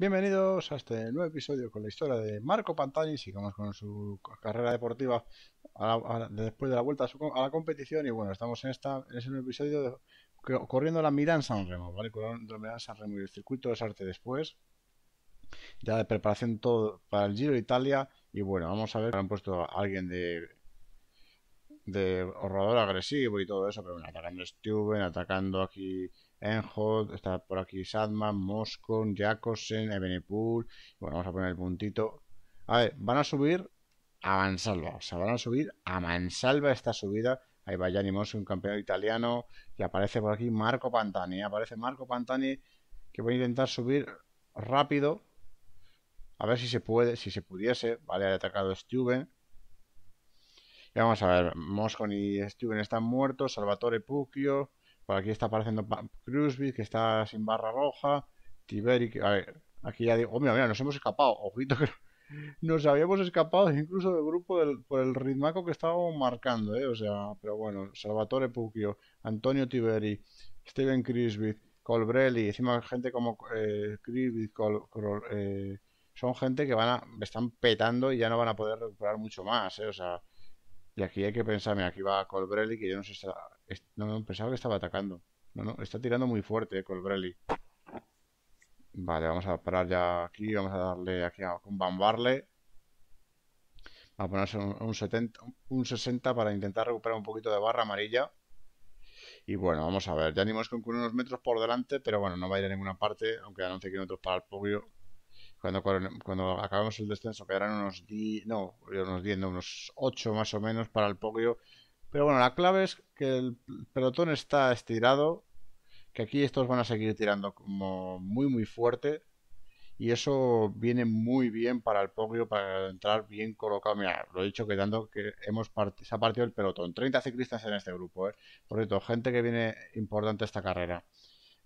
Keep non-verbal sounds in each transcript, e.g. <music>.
Bienvenidos a este nuevo episodio con la historia de Marco Pantani. Sigamos con su carrera deportiva después de la vuelta a, la competición. Y bueno, estamos en, esta, en este nuevo episodio de, corriendo la Miranza San Remo, ¿vale? Corriendo la Miranza San Remo y el circuito de Sarte después. Ya de preparación todo para el Giro de Italia. Y bueno, vamos a ver. Han puesto a alguien de de horror agresivo y todo eso, pero bueno, atacando Steuben, atacando aquí Enhold, está por aquí Sadman, Moscon, Jacosen, Ebenepool. Bueno, vamos a poner el puntito. A ver, van a subir a mansalva, o sea, van a subir a mansalva esta subida. Ahí va Gianni un campeón italiano, y aparece por aquí Marco Pantani. Aparece Marco Pantani que va a intentar subir rápido. A ver si se puede, si se pudiese, vale, ha atacado Steuben vamos a ver, Moscon y Steven están muertos, Salvatore Puccio, por aquí está apareciendo Cruzby, que está sin barra roja, Tiberi, que, a ver, aquí ya digo, oh, mira, mira, nos hemos escapado, ojito <laughs> que nos habíamos escapado incluso del grupo por el ritmaco que estábamos marcando, ¿eh? o sea, pero bueno, Salvatore Puccio, Antonio Tiberi, Steven Cruzby, Colbrelli, encima gente como eh, eh, son gente que van a, están petando y ya no van a poder recuperar mucho más, ¿eh? o sea, y aquí hay que pensarme, aquí va Colbrelli, que yo no sé no, pensaba que estaba atacando. No, no, está tirando muy fuerte eh, Colbrelli. Vale, vamos a parar ya aquí, vamos a darle aquí a bombarle. A ponerse un, 70, un 60 para intentar recuperar un poquito de barra amarilla. Y bueno, vamos a ver, ya animos con unos metros por delante, pero bueno, no va a ir a ninguna parte, aunque 11 kilómetros para el podio cuando, cuando acabamos el descenso quedarán unos di no, unos 10, unos 8 más o menos para el podio. Pero bueno, la clave es que el pelotón está estirado, que aquí estos van a seguir tirando como muy muy fuerte y eso viene muy bien para el podio, para entrar bien colocado. Mira, lo he dicho quedando que hemos se ha partido el pelotón. 30 ciclistas en este grupo, ¿eh? Por cierto, gente que viene importante a esta carrera.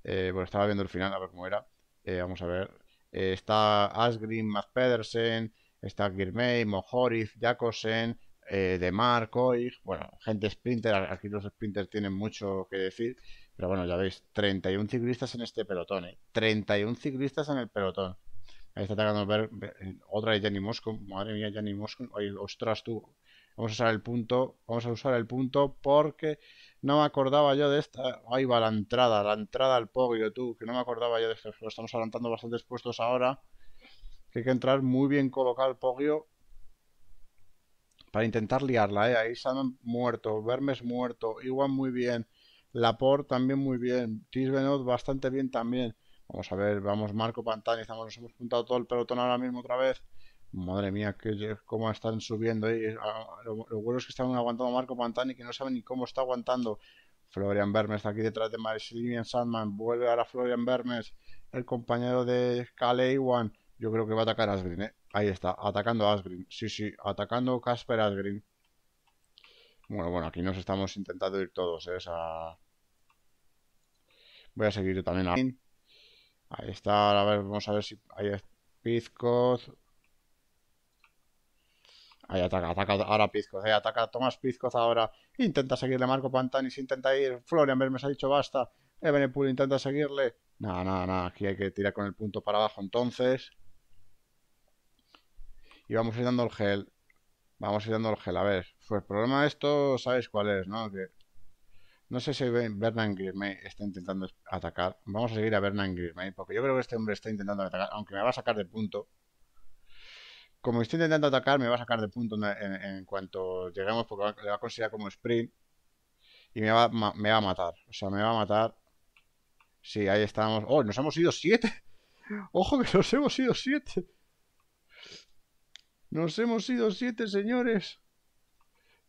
Eh, bueno, estaba viendo el final, a ver cómo era. Eh, vamos a ver. Eh, está Asgrim, Matt Pedersen, está Girmay, Mohoriz, Jacosen, eh, Demar, Koig, bueno, gente sprinter, aquí los sprinters tienen mucho que decir, pero bueno, ya veis, 31 ciclistas en este pelotón, ¿eh? 31 ciclistas en el pelotón. Ahí está atacando ver, otra de Jenny Mosco, madre mía, Jenny Mosco, ostras tú, vamos a usar el punto, vamos a usar el punto porque no me acordaba yo de esta. Ahí va la entrada, la entrada al podio, tú, que no me acordaba yo de esto. estamos adelantando bastantes puestos ahora. Que hay que entrar muy bien colocado al podio para intentar liarla, ¿eh? Ahí están muerto, Vermes muerto, Iwan muy bien, Laporte también muy bien, Tisbenot bastante bien también. Vamos a ver, vamos Marco Pantani, estamos, nos hemos juntado todo el pelotón ahora mismo otra vez. Madre mía, que, cómo están subiendo. ahí ah, Lo, bueno es que están aguantando Marco Pantani, que no saben ni cómo está aguantando. Florian Bermes está aquí detrás de Maximilian Sandman. Vuelve ahora Florian Bermes, el compañero de one Yo creo que va a atacar a Asgreen, ¿eh? Ahí está, atacando a Asgreen. Sí, sí, atacando Casper Asgrin. Bueno, bueno, aquí nos estamos intentando ir todos, ¿eh? Voy a seguir yo también a... Ahí está, a ver, vamos a ver si... Ahí está Ahí ataca, ataca ahora Pizcoz, ahí ataca Tomás Pizcoz ahora. Intenta seguirle a Marco Pantanis, intenta ir. Florian me ha dicho basta. Evenepoel intenta seguirle. Nada, nada, nada. Aquí hay que tirar con el punto para abajo entonces. Y vamos a ir dando el gel. Vamos a ir dando el gel. A ver, pues el problema de esto, ¿sabéis cuál es? No, no sé si Bernan Girmay está intentando atacar. Vamos a seguir a Bernan Girmay porque yo creo que este hombre está intentando atacar, aunque me va a sacar de punto como estoy intentando atacar, me va a sacar de punto en, cuanto lleguemos, porque le va a considerar como sprint. Y me va, me va a matar. O sea, me va a matar. Sí, ahí estamos. ¡Oh, nos hemos ido siete! <laughs> ¡Ojo que nos hemos ido siete! ¡Nos hemos ido siete, señores!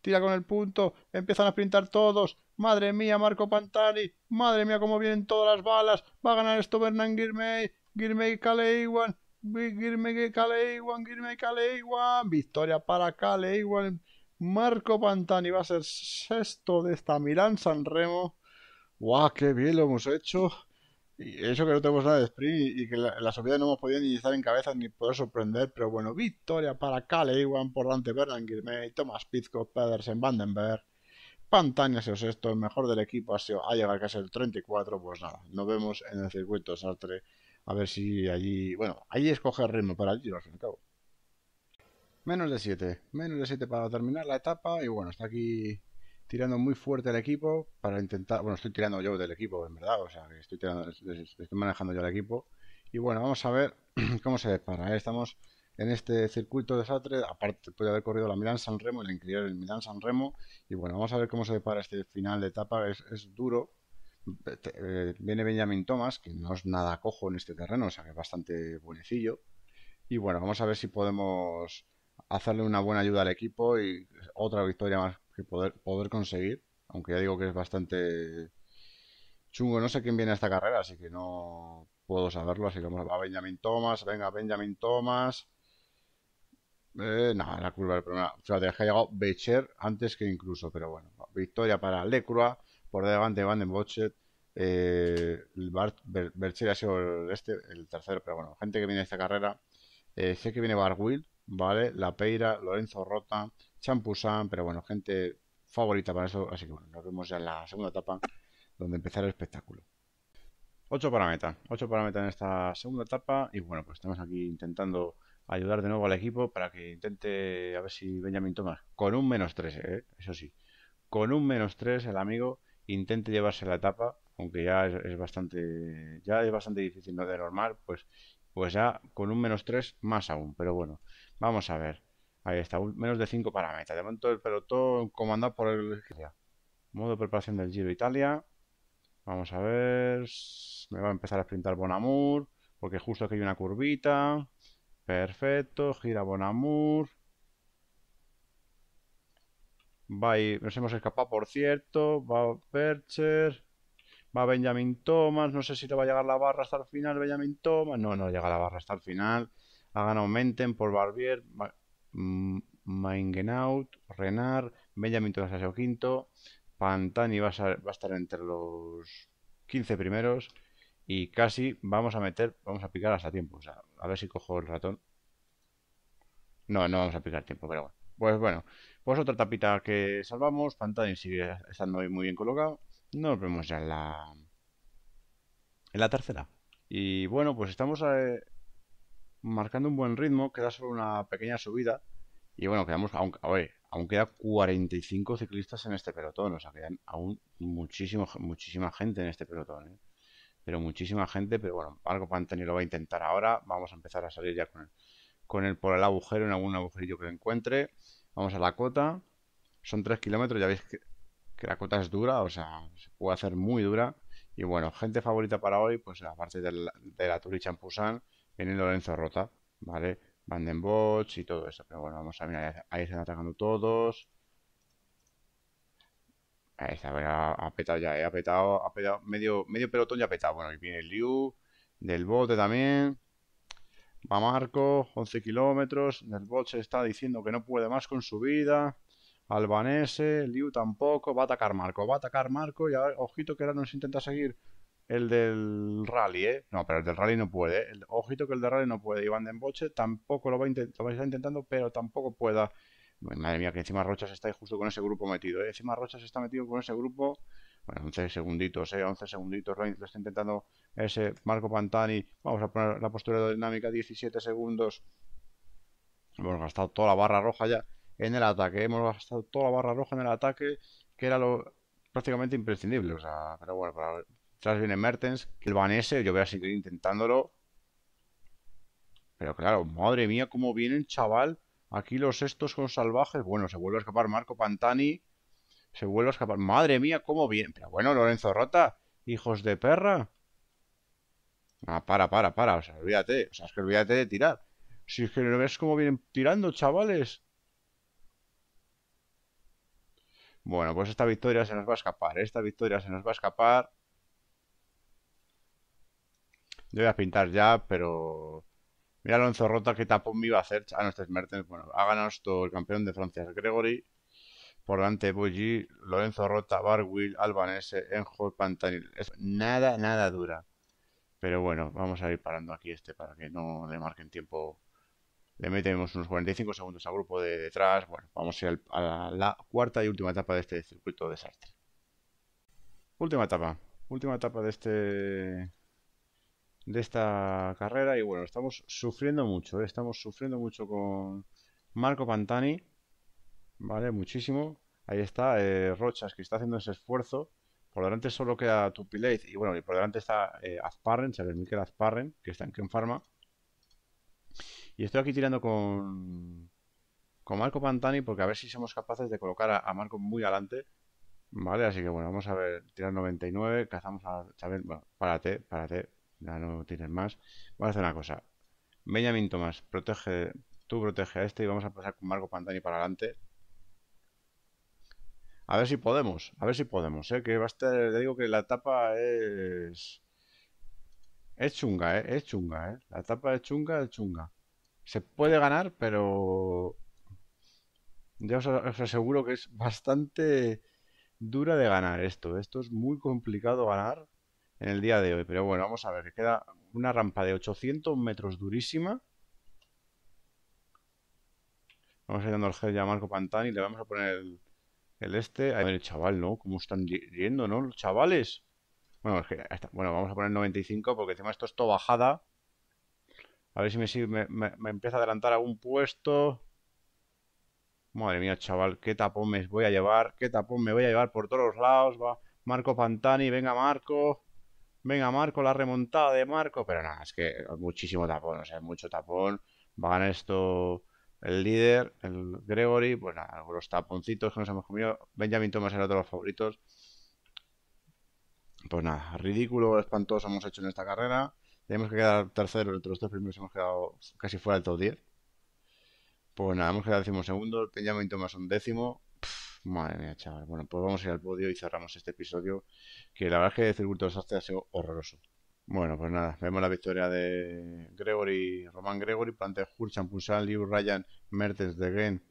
Tira con el punto. Empiezan a sprintar todos. ¡Madre mía, Marco Pantani! ¡Madre mía, cómo vienen todas las balas! ¡Va a ganar esto Bernan Girmay! ¡Girmay Caleiwan! victoria para Kaleiwan. Marco Pantani va a ser sexto de esta Milán San Remo. ¡Guau! ¡Qué bien lo hemos hecho! Y eso que no tenemos nada de sprint y, que la, la no hemos podido ni estar en cabeza ni poder sorprender. Pero bueno, victoria para igual por Dante y Thomas Pizco, Pedersen, Vandenberg. Pantani ha sido sexto, el mejor del equipo ha sido a llegar el 34. Pues nada, nos vemos en el circuito Sartre a ver si allí. Bueno, allí escoge ritmo para el giro al fin y al cabo. Menos de 7. Menos de 7 para terminar la etapa. Y bueno, está aquí tirando muy fuerte el equipo para intentar. Bueno, estoy tirando yo del equipo, en verdad. O sea, estoy, manejando yo el equipo. Y bueno, vamos a ver <clears throat> cómo se depara. ¿eh? Estamos en este circuito de Satre. Aparte, puede haber corrido la milan San Remo, el increíble milan San Remo. Y bueno, vamos a ver cómo se depara este final de etapa. es duro, eh, viene Benjamin Thomas, que no es nada cojo en este terreno, o sea que es bastante buenecillo. Y bueno, vamos a ver si podemos hacerle una buena ayuda al equipo y otra victoria más que poder, poder conseguir. Aunque ya digo que es bastante chungo. No sé quién viene a esta carrera, así que no puedo saberlo. Así que vamos a Benjamin Thomas. Venga, Benjamin Thomas. Eh, la curva del problema Fíjate, que ha llegado Becher antes que incluso, pero bueno. Victoria para Lecrua por delante Van den Bochet, eh, Berchel ha sido este, el, tercero, pero bueno, gente que viene de esta carrera, eh, sé que viene Barwil ¿vale? La Peira, Lorenzo Rota, Champusán, pero bueno, gente favorita para eso, así que bueno, nos vemos ya en la segunda etapa, donde empezar el espectáculo. ocho para meta, ocho para meta en esta segunda etapa y bueno, pues estamos aquí intentando ayudar de nuevo al equipo para que intente a ver si Benjamin toma con un menos 3, eh, eso sí, con un menos 3 el amigo intente llevarse la etapa, aunque ya es, bastante ya es bastante difícil ¿no? de normal, pues, pues ya con un menos 3 más aún. Pero bueno, vamos a ver. Ahí está, menos de 5 para meta. De momento el pelotón comandado por el... Modo preparación del Giro Italia. Vamos a ver. Me va a empezar a sprintar Bonamur. Porque justo aquí hay una curvita. Perfecto. Gira Bonamur nos hemos escapado, por cierto. Va Percher. Va Benjamin Thomas. No sé si le va a llegar la barra hasta el final, Benjamin Thomas. No, no llega la barra hasta el final. Hagan aumenten por Barbier. Maingenaut, Renard, Benjamin Thomas ha sido quinto. Pantani va a, va a estar entre los 15 primeros y casi vamos a meter, vamos a picar hasta tiempo. a ver si cojo el ratón. No, no vamos a picar tiempo, pero bueno. Pues bueno, pues otra tapita que salvamos. Pantani sigue estando muy bien colocado. Nos vemos ya en la, en la tercera. Y bueno, pues estamos eh, marcando un buen ritmo. Queda solo una pequeña subida. Y bueno, quedamos, aún, a ver, aún queda 45 ciclistas en este pelotón. O sea, quedan aún muchísimo, muchísima gente en este pelotón. ¿eh? Pero muchísima gente. Pero bueno, algo Pantani lo va a intentar ahora. Vamos a empezar a salir ya con él con el, por el agujero, en algún agujerillo que encuentre. Vamos a la cota. Son 3 kilómetros, ya veis que, la cota es dura, o sea, se puede hacer muy dura. Y bueno, gente favorita para hoy, pues en la parte de la Turicha en Pusan, viene Lorenzo Rota, ¿vale? Vandenbots y todo eso. Pero bueno, vamos a mirar, ahí están atacando todos. Ahí está, ha, ha petado ya, he eh, ha petado, ha petado, medio, medio pelotón Y ha petado. Bueno, y viene el Liu, del bote también. Va Marco, 11 kilómetros. se está diciendo que no puede más con su vida. Albanese, Liu tampoco. Va a atacar Marco, va a atacar Marco. Y ojito que ahora nos intenta seguir el del rally, ¿eh? No, pero el del rally no puede. ¿eh? El, ojito que el del rally no puede. Iván de boche tampoco lo va, lo va a estar intentando, pero tampoco pueda. Madre mía, que encima Rochas está ahí justo con ese grupo metido. ¿eh? Encima Rochas está metido con ese grupo bueno, 11 segunditos, eh, 11 segunditos, lo está intentando ese Marco Pantani, vamos a poner la postura dinámica, 17 segundos, hemos gastado toda la barra roja ya en el ataque, ¿eh? hemos gastado toda la barra roja en el ataque, que era lo prácticamente imprescindible, o sea, pero bueno, para, tras viene Mertens, que el Vanese, yo voy a seguir intentándolo, pero claro, madre mía, cómo vienen, chaval, aquí los estos con salvajes, bueno, se vuelve a escapar Marco Pantani, se vuelve a escapar. Madre mía, cómo bien. Pero bueno, Lorenzo Rota, hijos de perra. Ah, para, para, para. O sea, olvídate. O sea, es que olvídate de tirar. Si es que no ves cómo vienen tirando, chavales. Bueno, pues esta victoria se nos va a escapar. ¿eh? Esta victoria se nos va a escapar. Yo voy a pintar ya, pero... Mira Lorenzo Rota que tapón me iba a hacer. Ah, no, este es Mertens. Bueno, ha ganado esto el campeón de Francia, Gregory por delante Buggy, Lorenzo Rota, Barwill, Albanese, Enjo, Pantani... nada, nada dura. Pero bueno, vamos a ir parando aquí este para que no le marquen tiempo. Le metemos unos 45 segundos al grupo de detrás. Bueno, vamos a ir a la, cuarta y última etapa de este circuito desastre. Última etapa. Última etapa de este de esta carrera y bueno, estamos sufriendo mucho, ¿eh? estamos sufriendo mucho con Marco Pantani Vale, muchísimo. Ahí está eh, Rochas, que está haciendo ese esfuerzo. Por delante solo queda Tupilate Y bueno, y por delante está eh, Azparren, Chávez Miquel Azparren, que está en Ken Y estoy aquí tirando con, con Marco Pantani, porque a ver si somos capaces de colocar a, Marco muy adelante. Vale, así que bueno, vamos a ver, tirar 99, cazamos a Chabel, Bueno, párate, párate, ya no tienes más. Vamos a hacer una cosa. Benjamin Tomás, protege, tú protege a este y vamos a pasar con Marco Pantani para adelante a ver si podemos, a ver si podemos, ¿eh? que va a estar, le digo que la etapa es... Es chunga, ¿eh? Es chunga, ¿eh? La etapa es chunga, es chunga. Se puede ganar, pero... Ya os, aseguro que es bastante dura de ganar esto. Esto es muy complicado ganar en el día de hoy. Pero bueno, vamos a ver. Queda una rampa de 800 metros durísima. Vamos a ir dando el gel ya a Marco Pantani. Le vamos a poner el el este. A ver, el chaval, ¿no? ¿Cómo están yendo, no? Los chavales. Bueno, es que bueno, vamos a poner 95 porque encima esto es todo bajada. A ver si me, me, empieza a adelantar algún puesto. Madre mía, chaval, qué tapón me voy a llevar, qué tapón me voy a llevar por todos los lados. Va. Marco Pantani, venga Marco. Venga Marco, la remontada de Marco. Pero nada, es que muchísimo tapón, o sea, mucho tapón. Van estos... esto el líder, el Gregory, pues nada, los taponcitos que nos hemos comido. Benjamin Thomas era otro de los favoritos. Pues nada, ridículo, espantoso hemos hecho en esta carrera. Tenemos que quedar tercero, entre los dos primeros hemos quedado casi fuera del top 10. Pues nada, hemos quedado segundo, Benjamin Thomas un décimo. madre mía, chaval. Bueno, pues vamos a ir al podio y cerramos este episodio, que la verdad es que el circuito de ha sido horroroso. Bueno, pues nada, vemos la victoria de Gregory, Román Gregory, Plante Hurchan, Liu, Ryan, Mertens, De Gen,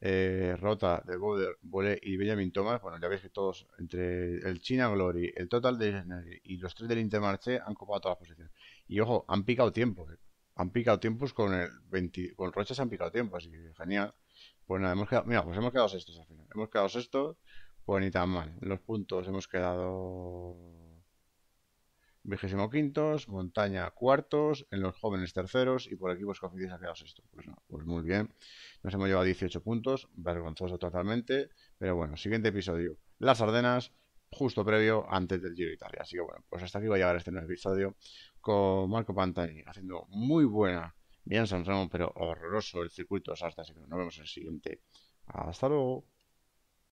eh, Rota, De Boder, Bolé y Benjamin Thomas. Bueno, ya veis que todos, entre el China Glory, el Total de y los tres del Intermarché, han copado todas las posiciones. Y ojo, han picado tiempo eh. Han picado tiempos con el con Rocha han picado tiempo, así que genial. Pues nada, hemos quedado, mira, pues hemos quedado sextos al final. Hemos quedado sextos, pues ni tan mal. los puntos hemos quedado vigésimo quintos, Montaña cuartos, en los jóvenes terceros y por equipos coincidentes ha quedado sexto. Pues, no, pues muy bien, nos hemos llevado 18 puntos, vergonzoso totalmente, pero bueno, siguiente episodio, Las Ardenas, justo previo antes del Giro de Italia. Así que bueno, pues hasta aquí va a llegar este nuevo episodio con Marco Pantani haciendo muy buena, bien San pero horroroso el circuito de Así que nos vemos en el siguiente. Hasta luego.